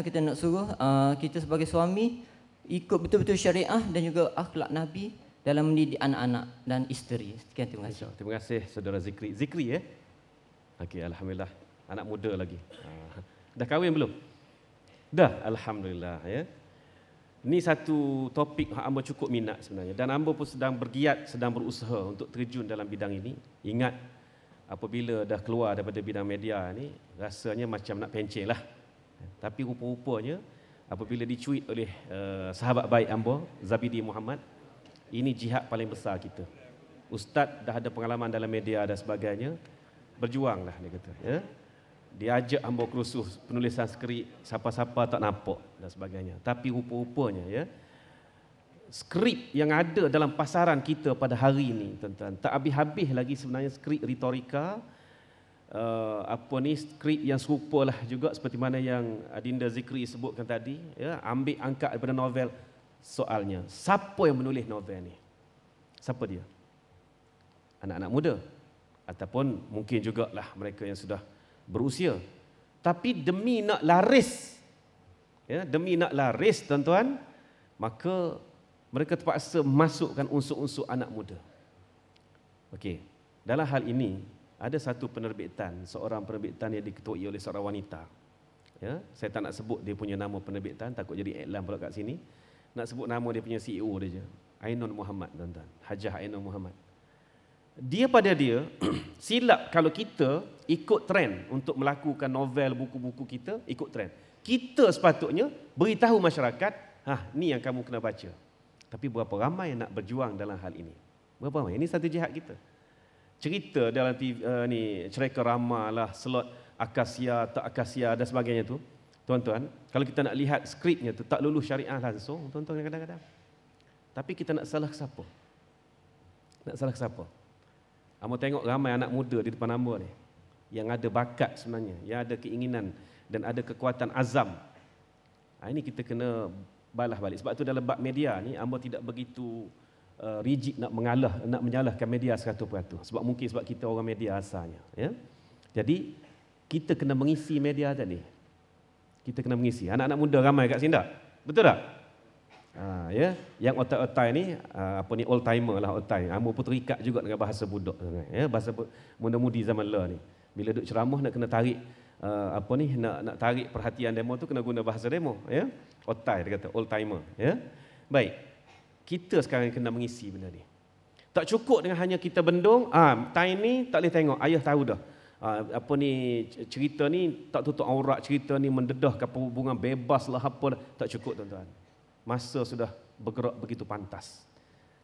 mana kita nak suruh uh, kita sebagai suami ikut betul-betul syariah dan juga akhlak Nabi dalam mendidik anak-anak dan isteri. Sekian terima kasih. Terima kasih saudara Zikri. Zikri ya? Okey, Alhamdulillah. Anak muda lagi. Ah. Dah kahwin belum? Dah, Alhamdulillah. Ya. Ini satu topik yang hamba cukup minat sebenarnya. Dan hamba pun sedang bergiat, sedang berusaha untuk terjun dalam bidang ini. Ingat, apabila dah keluar daripada bidang media ini, rasanya macam nak penceng lah. Tapi rupa-rupanya apabila dicuit oleh uh, sahabat baik Ambo, Zabidi Muhammad, ini jihad paling besar kita. Ustaz dah ada pengalaman dalam media dan sebagainya, berjuanglah dia kata. Ya? Dia ajak hamba kerusuh penulisan skrip, siapa-siapa tak nampak dan sebagainya. Tapi rupa-rupanya, ya, skrip yang ada dalam pasaran kita pada hari ini, tuan-tuan, tak habis-habis lagi sebenarnya skrip retorika, uh, apa ni skrip yang serupa lah juga seperti mana yang Adinda Zikri sebutkan tadi ya ambil angka daripada novel soalnya siapa yang menulis novel ni siapa dia anak-anak muda ataupun mungkin juga lah mereka yang sudah berusia tapi demi nak laris ya demi nak laris tuan-tuan maka mereka terpaksa masukkan unsur-unsur anak muda okey dalam hal ini ada satu penerbitan seorang penerbitan yang diketuai oleh seorang wanita ya saya tak nak sebut dia punya nama penerbitan takut jadi iklan pula kat sini nak sebut nama dia punya CEO dia je Ainun Muhammad tuan-tuan Hajah Ainun Muhammad dia pada dia silap kalau kita ikut trend untuk melakukan novel buku-buku kita ikut trend kita sepatutnya beritahu masyarakat ha ni yang kamu kena baca tapi berapa ramai yang nak berjuang dalam hal ini berapa ramai ini satu jihad kita cerita dalam TV, uh, eh, ni cerita ramalah slot akasia tak akasia dan sebagainya tu tuan-tuan kalau kita nak lihat skripnya tu tak lulus syariah langsung tuan-tuan kadang-kadang tapi kita nak salah siapa nak salah siapa ambo tengok ramai anak muda di depan hamba ni yang ada bakat sebenarnya yang ada keinginan dan ada kekuatan azam ha, ini kita kena balas balik sebab tu dalam bab media ni ambo tidak begitu uh, rigid nak mengalah nak menyalahkan media 100% sebab mungkin sebab kita orang media asalnya ya jadi kita kena mengisi media tadi kita kena mengisi anak-anak muda ramai kat sini tak betul tak ha, ya yang otak-otak ni ha, apa ni old timer lah old time ha, ambo pun terikat juga dengan bahasa budak ya bahasa muda-mudi zaman lah ni bila duk ceramah nak kena tarik uh, apa ni nak nak tarik perhatian demo tu kena guna bahasa demo ya otai dia kata old timer ya baik kita sekarang kena mengisi benda ni. Tak cukup dengan hanya kita bendung, ah ni tak boleh tengok, ayah tahu dah. Ah, apa ni cerita ni tak tutup aurat cerita ni mendedahkan perhubungan bebas lah apa lah. tak cukup tuan-tuan. Masa sudah bergerak begitu pantas.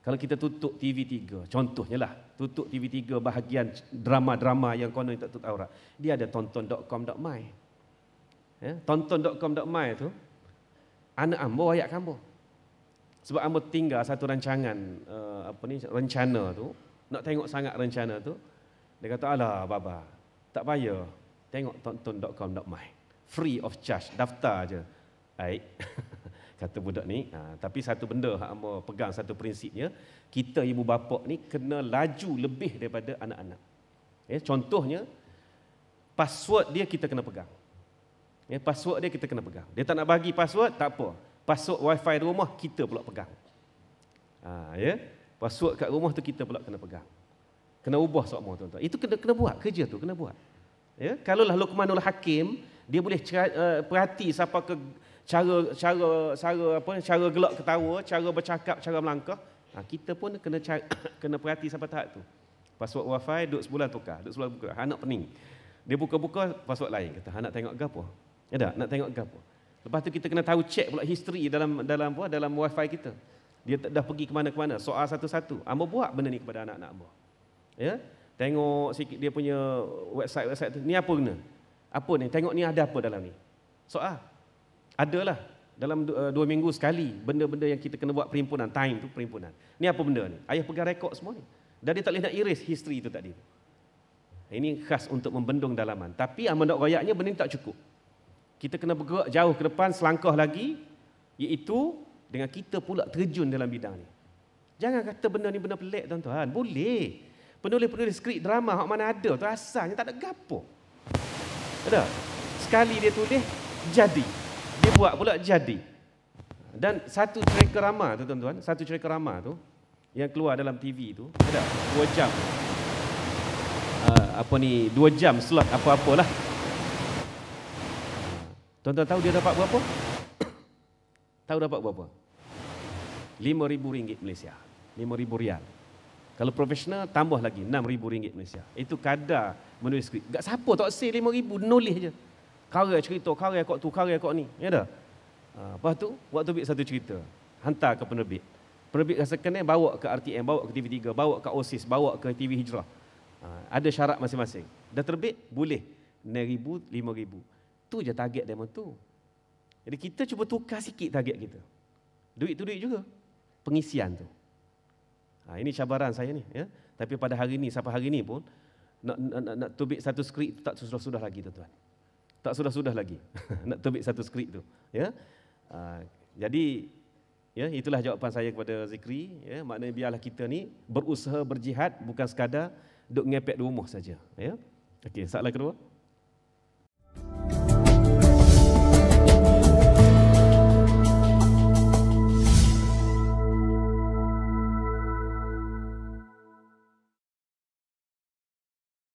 Kalau kita tutup TV3, contohnya lah, tutup TV3 bahagian drama-drama yang konon tak tutup aurat. Dia ada tonton.com.my. Ya, tonton.com.my tu anak ambo ayat kamu sebab hamba tinggal satu rancangan uh, apa ni rencana tu nak tengok sangat rencana tu dia kata alah baba tak payah tengok tonton.com.my free of charge daftar aje baik kata budak ni ha, tapi satu benda hamba pegang satu prinsipnya kita ibu bapa ni kena laju lebih daripada anak-anak ya contohnya password dia kita kena pegang ya password dia kita kena pegang dia tak nak bagi password tak apa Password wifi rumah kita pula pegang. Ha, ya. Password kat rumah tu kita pula kena pegang. Kena ubah semua tuan-tuan. Itu kena, kena buat kerja tu, kena buat. Ya, kalau lah Luqmanul Hakim, dia boleh cera, uh, perhati siapa ke cara cara cara apa cara gelak ketawa, cara bercakap, cara melangkah. Ha, kita pun kena cari, kena perhati sampai tahap tu. Password wifi duduk sebulan tukar, duduk sebulan buka. Anak pening. Dia buka-buka password lain kata, "Anak tengok gapo?" Ya tak, nak tengok gapo? Lepas tu kita kena tahu check pula history dalam dalam apa dalam wifi kita. Dia dah pergi ke mana-mana, -mana. soal satu-satu. Ambo buat benda ni kepada anak-anak ambo. Ya. Tengok sikit dia punya website-website tu. Ni apa guna? Apa ni? Tengok ni ada apa dalam ni. Soal. Adalah dalam dua, eh, dua minggu sekali benda-benda yang kita kena buat perhimpunan time tu perhimpunan. Ni apa benda ni? Ayah pegang rekod semua ni. Dan dia tak boleh nak iris history tu tadi. Ini khas untuk membendung dalaman. Tapi amanat royaknya benda ni tak cukup kita kena bergerak jauh ke depan selangkah lagi iaitu dengan kita pula terjun dalam bidang ni. Jangan kata benda ni benda pelik tuan-tuan. Boleh. Penulis-penulis skrip drama hak mana ada tu asalnya tak ada gapo. Ada. Sekali dia tulis jadi. Dia buat pula jadi. Dan satu cerita drama tu tuan-tuan, satu cerita drama tu yang keluar dalam TV tu, ada 2 jam. Uh, apa ni 2 jam slot apa-apalah Tuan-tuan tahu dia dapat berapa? tahu dapat berapa? RM5,000 Malaysia. RM5,000 rial. Kalau profesional, tambah lagi. RM6,000 Malaysia. Itu kadar menulis skrip. Tak siapa tak say RM5,000. Nulis je. Karya cerita, karya kot tu, karya kot ni. Ya dah? Ha, lepas tu, waktu bit satu cerita. Hantar ke penerbit. Penerbit rasa kena bawa ke RTM, bawa ke TV3, bawa ke OSIS, bawa ke TV Hijrah. Ha, ada syarat masing-masing. Dah terbit, boleh. RM6,000, RM5,000. Tu je target demo tu. Jadi kita cuba tukar sikit target kita. Duit tu duit juga. Pengisian tu. Ha, ini cabaran saya ni. Ya. Tapi pada hari ni, sampai hari ni pun, nak, nak, nak, nak tubik satu skrip tu tak sudah-sudah lagi tu tuan. Tak sudah-sudah lagi. nak tubik satu skrip tu. Ya. Ha, jadi, ya, itulah jawapan saya kepada Zikri. Ya. Maknanya biarlah kita ni berusaha, berjihad, bukan sekadar duduk ngepek rumah saja. Ya. Okey, soalan kedua.